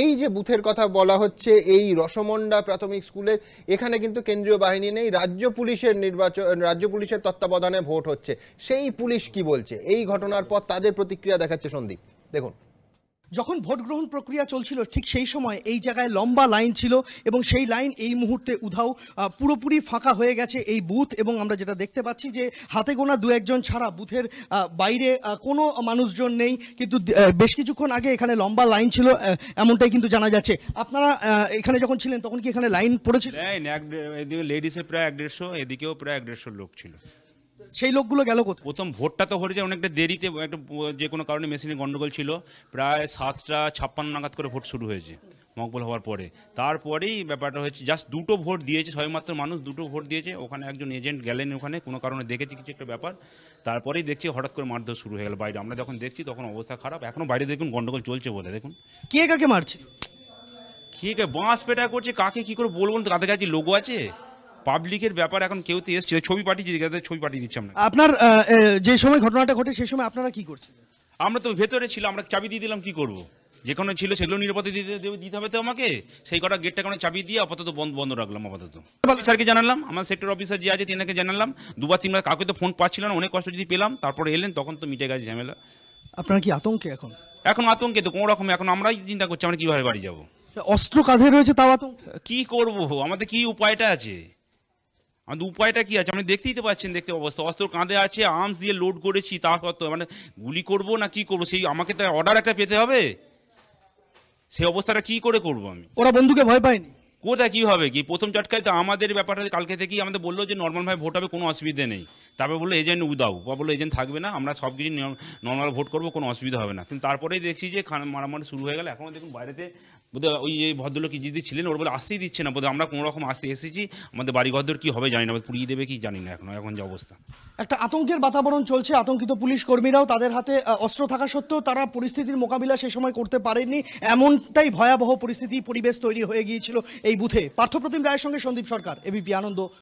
এই যে বুথের কথা বলা হচ্ছে এই রসমন্ডা প্রাথমিক স্কুলের এখানে কিন্তু কেন্দ্রীয় বাহিনী নেই রাজ্য পুলিশের নির্বাচন রাজ্য পুলিশের তত্ত্বাবধানে ভোট হচ্ছে সেই পুলিশ কি বলছে এই ঘটনার পর তাদের প্রতিক্রিয়া দেখাচ্ছে সন্দীপ দেখুন যখন ভোট গ্রহণ প্রক্রিয়া চলছিল ঠিক সেই সময় এই জায়গায় লম্বা লাইন ছিল এবং সেই লাইন এই মুহূর্তে উধাও পুরোপুরি ফাঁকা হয়ে গেছে এই বুথ এবং আমরা যেটা দেখতে পাচ্ছি যে হাতে গোনা দু একজন ছাড়া বুথের বাইরে কোনো মানুষজন নেই কিন্তু বেশ কিছুক্ষণ আগে এখানে লম্বা লাইন ছিল এমনটাই কিন্তু জানা যাচ্ছে আপনারা এখানে যখন ছিলেন তখন কি এখানে লাইন পড়েছিল এক লেডিসে প্রায় এক দেড়শো এদিকেও প্রায় এক দেড়শো লোক ছিল সেই লোকগুলো গেল কোথায় প্রথম ভোটটা তো যায় অনেকটা দেরিতে একটা যে কোনো কারণে মেশিনে গন্ডগোল ছিল প্রায় সাতটা ছাপ্পান্ন নাগাদ করে ভোট শুরু হয়েছে মকবুল হওয়ার পরে তারপরেই ব্যাপারটা হয়েছে জাস্ট দুটো ভোট দিয়েছে ছয়মাত্র মানুষ দুটো ভোট দিয়েছে ওখানে একজন এজেন্ট গেলেন ওখানে কোনো কারণে দেখেছি কিছু একটা ব্যাপার তারপরেই দেখছি হঠাৎ করে মারধর শুরু হয়ে গেল বাইরে আমরা যখন দেখছি তখন অবস্থা খারাপ এখনও বাইরে দেখুন গন্ডগোল চলছে বলে দেখুন কে কাকে মারছে কে কে বাঁশ পেটা করছে কাকে কি করে বলবো কাদের কাছে লোগো আছে পাবলিকের ব্যাপার এখন কেউ তো এসছে ছবি পাঠিয়ে দিচ্ছে ছবি পাঠিয়ে দিচ্ছে আমরা আপনার যে সময় ঘটনাটা ঘটে সেই সময় আপনারা কি করছিলেন আমরা তো ভেতরে ছিলাম আমরা চাবি দিয়ে দিলাম কি করব যেখানে ছিল সেগুলো নিরাপদে দিতে দিতে হবে তো আমাকে সেই কটা গেটটা কোনো চাবি দিয়ে আপাতত বন্ধ বন্ধ রাখলাম আপাতত স্যারকে জানালাম আমার সেক্টর অফিসার যে আছে তিনাকে জানালাম দুবার তিনবার কাউকে তো ফোন পাচ্ছিল না অনেক কষ্ট যদি পেলাম তারপরে এলেন তখন তো মিটে গেছে ঝামেলা আপনার কি আতঙ্কে এখন এখন আতঙ্কে তো কোনো রকম এখন আমরাই চিন্তা করছি আমরা কীভাবে বাড়ি যাবো অস্ত্র কাঁধে রয়েছে তাও আতঙ্ক কী করবো আমাদের কি উপায়টা আছে আমাদের উপায়টা কী আছে আপনি দেখতেই তো পাচ্ছেন দেখতে অবস্থা অস্ত্র কাঁধে আছে আর্মস দিয়ে লোড করেছি তা সত্ত্বেও মানে গুলি করব না কি করব সেই আমাকে তো অর্ডার একটা পেতে হবে সেই অবস্থাটা কি করে করব আমি ওরা বন্ধুকে ভয় পায়নি কোথায় কী হবে কি প্রথম চটকায় তো আমাদের ব্যাপারটা কালকে থেকেই আমাদের বললো যে নর্মালভাবে ভোট হবে কোনো অসুবিধে নেই তারপর বললো এজেন্ট উদাও বা বললো এজেন্ট থাকবে না আমরা সব কিছু নর্মাল ভোট করবো কোনো অসুবিধা হবে না কিন্তু তারপরেই দেখছি যে খান মারামারি শুরু হয়ে গেলে এখনও দেখুন বাইরেতে বোধহয় ওই যে ভদ্রলোক যদি ছিলেন ওর বলে আসতেই দিচ্ছে না বোধহয় আমরা কোনো রকম আসতে এসেছি আমাদের বাড়ি ঘরদর কী হবে জানি না পুড়িয়ে দেবে কি জানি না এখন এখন যে অবস্থা একটা আতঙ্কের বাতাবরণ চলছে আতঙ্কিত পুলিশ কর্মীরাও তাদের হাতে অস্ত্র থাকা সত্ত্বেও তারা পরিস্থিতির মোকাবিলা সে সময় করতে পারেননি এমনটাই ভয়াবহ পরিস্থিতি পরিবেশ তৈরি হয়ে গিয়েছিল এই বুথে পার্থপ্রতিম রায়ের সঙ্গে সন্দীপ সরকার এবিপি আনন্দ